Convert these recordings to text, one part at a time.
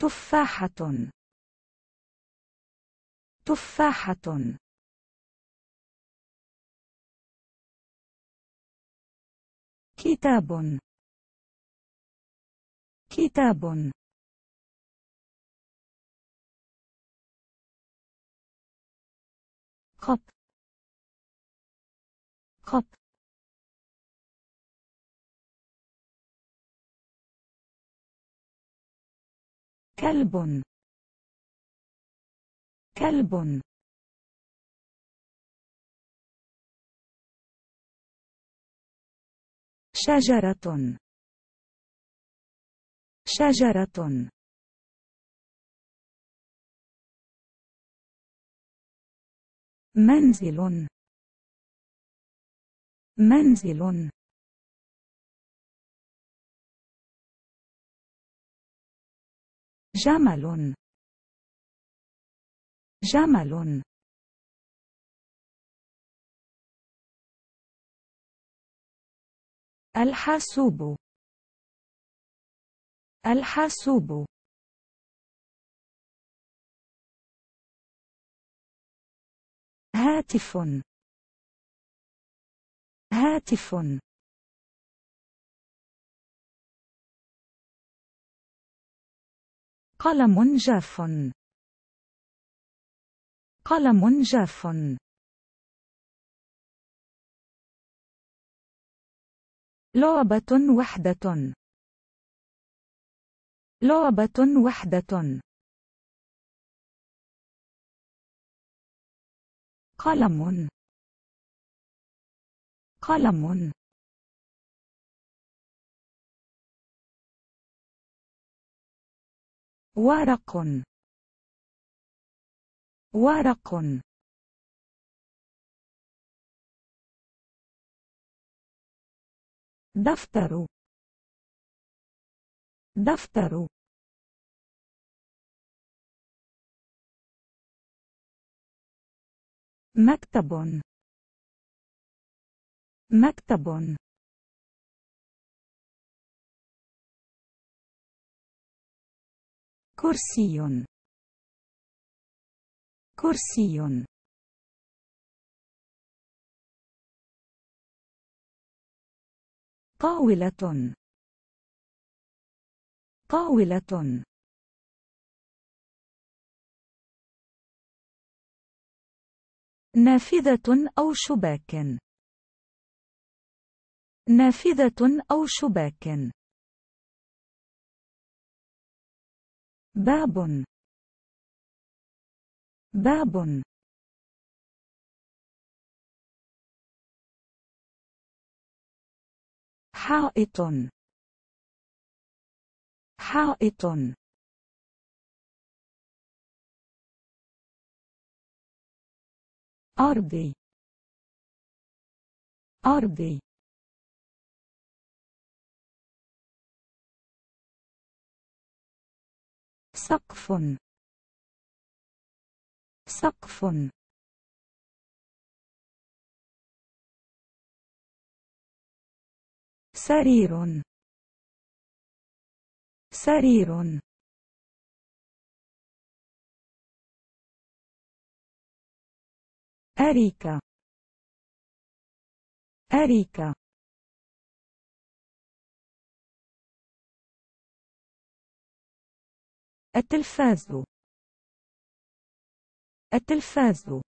تفاحة تفاحة كتاب كتاب قط قط كلب كلب شجرة شجرة منزل منزل جمل جمل الحاسوب الحاسوب هاتف هاتف قلم جاف قلم جاف لعبة وحدة لعبة وحدة قلم قلم ورق ورق دفتر دفتر مكتب مكتب كرسي كرسي طاولة طاولة نافذة أو شباك نافذة أو شباك باب باب حائط حائط أرضي أرضي سقف سقف سرير سرير أريكا أريكا التلفاز التلفاز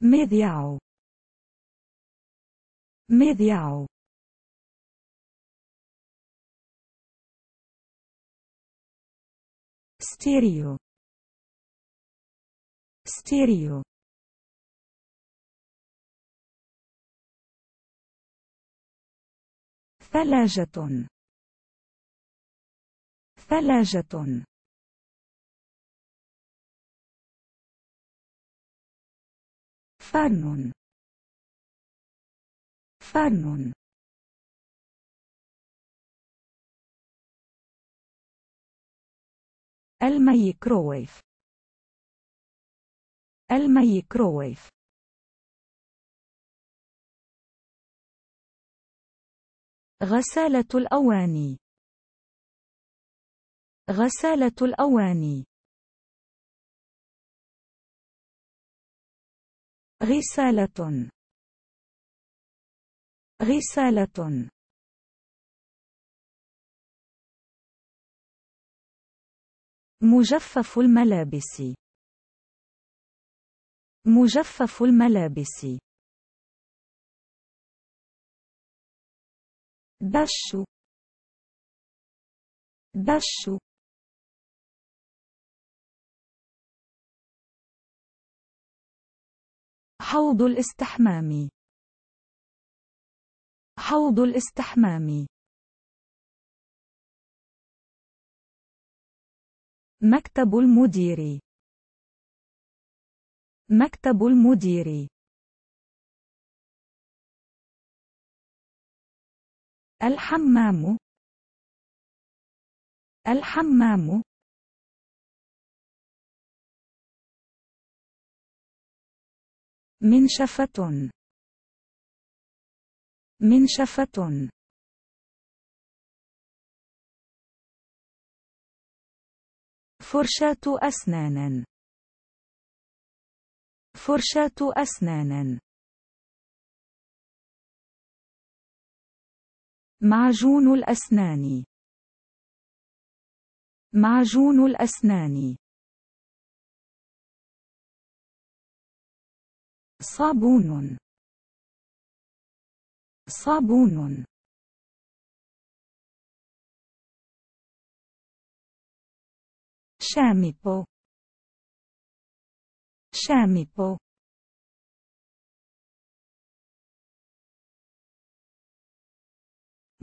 مذياع مذياع ستيريو ستيريو ثلاجة ثلاجة فرن فرن الميكروويف الميكروويف غسالة الأواني غسالة الأواني غسالة غسالة مجفف الملابس مجفف الملابس بشو بشو حوض الاستحمام حوض الاستحمام مكتب المدير مكتب المدير الحمام الحمام منشفة منشفة فرشاة أسنان فرشاة أسنان معجون الأسنان معجون الأسنان صابون صابون شامبو شامبو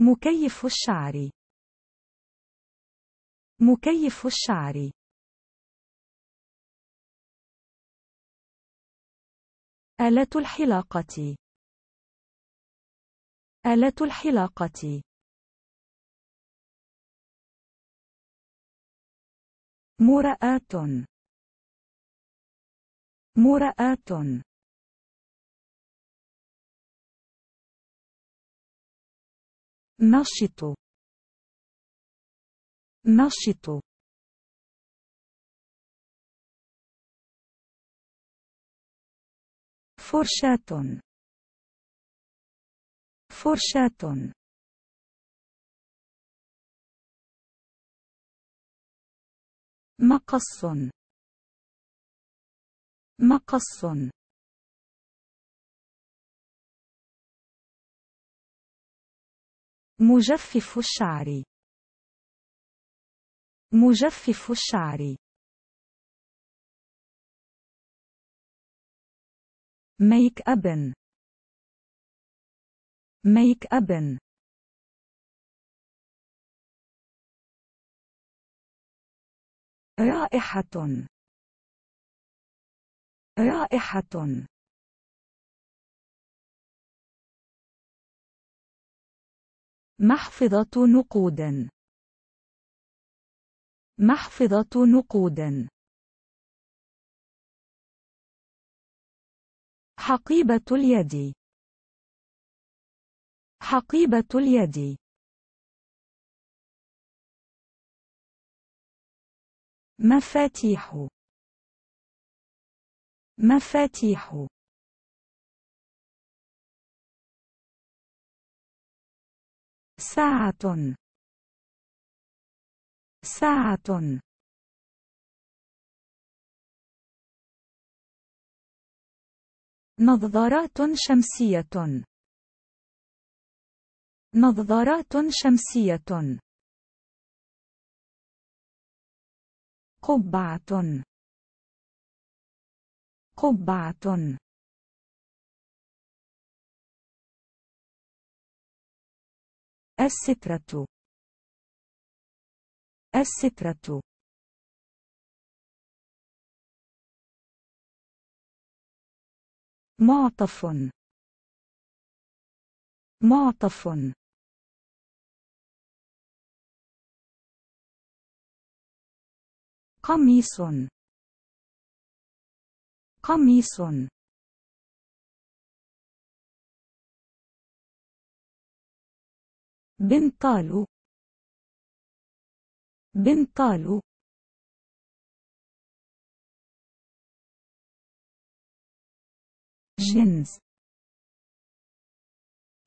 مكيف الشعر مكيف الشعر آلة الحلاقة آلة الحلاقة مرآة مرآة نشط نشط فرشاة فرشاة مقص مقص مجفف الشعر مجفف الشعر ميك أبن ميك أبن رائحة رائحة محفظة نقود محفظة نقود حقيبة اليد حقيبة اليد مفاتيح مفاتيح ساعة ساعة نظارات شمسية نظارات شمسية قبعة قبعة السترة السترة معطف معطف قميص قميص بنطالو بنطالو جنس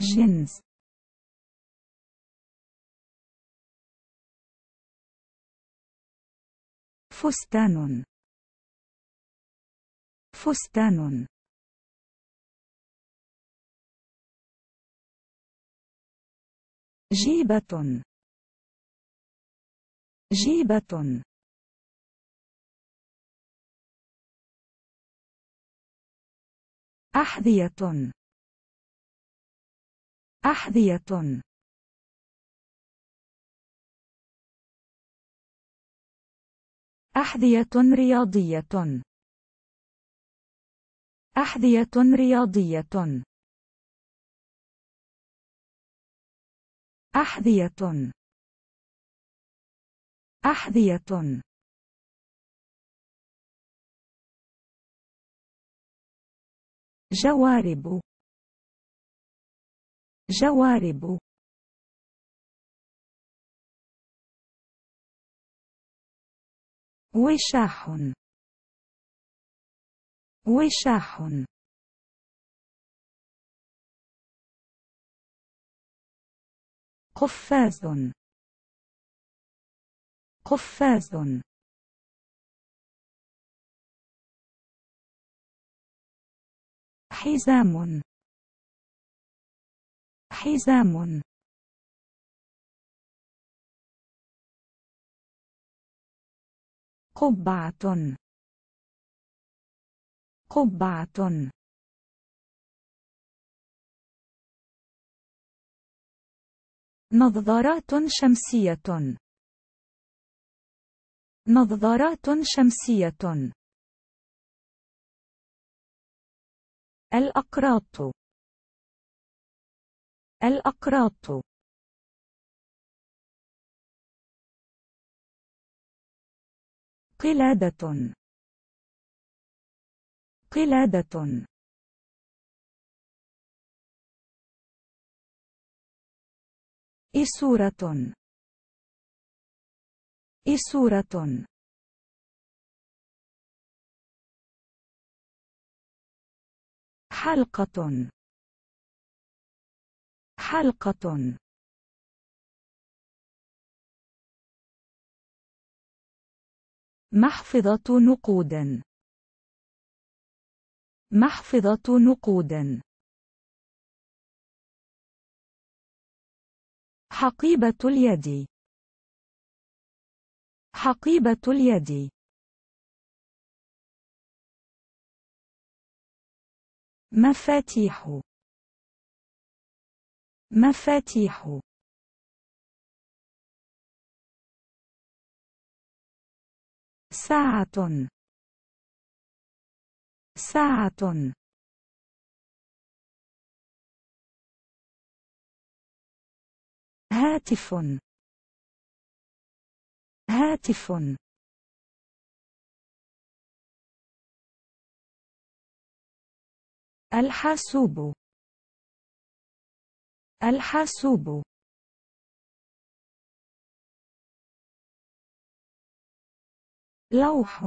جنس فستان فستان جيبة جيبة أحذية أحذية أحذية رياضية أحذية رياضية أحذية أحذية جوارب جوارب وشاح وشاح قفاز قفاز حزام حزام قبعة قبعة نظارات شمسية نظارات شمسية الأقراط الأقراط قلادة قلادة إسورة إسورة حلقة حلقة محفظة نقود محفظة نقود حقيبة اليد حقيبة اليد مفاتيح مفاتيح ساعة ساعة هاتف هاتف الحاسوب الحاسوب لوح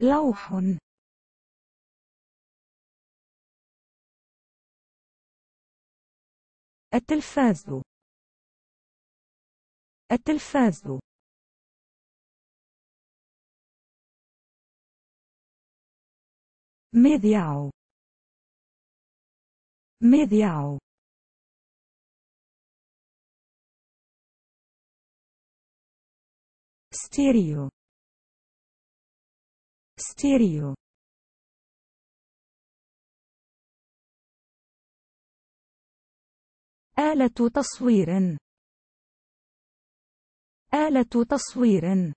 لوح التلفاز التلفاز مذياع مذياع ستيريو ستيريو آلة تصوير آلة تصوير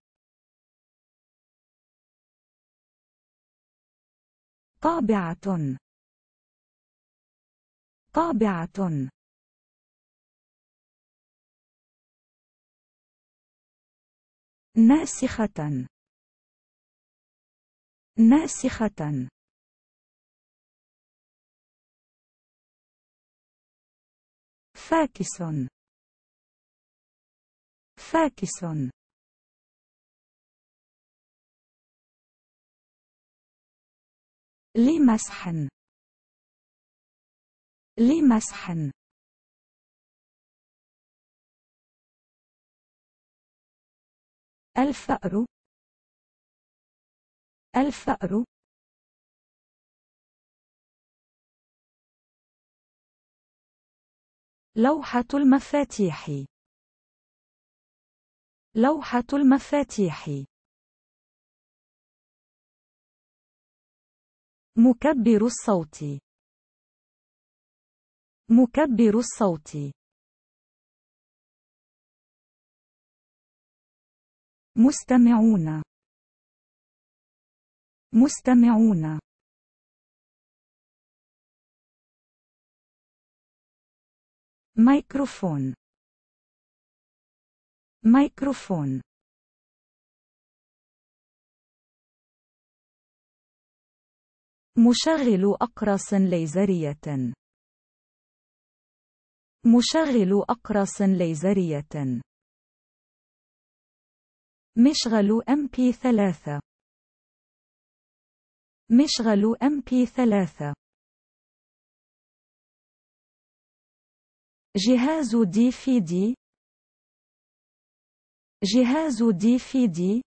طابعة طابعة ناسخة ناسخة فاكس فاكس لمسح لمسح الفأر الفأر لوحة المفاتيح لوحة المفاتيح مكبر الصوت مكبر الصوت مستمعون مستمعون ميكروفون ميكروفون مشغل أقراص ليزرية مشغل أقراص ليزرية مشغل MP3 مشغل MP3 جهاز دي في دي جهاز دي في دي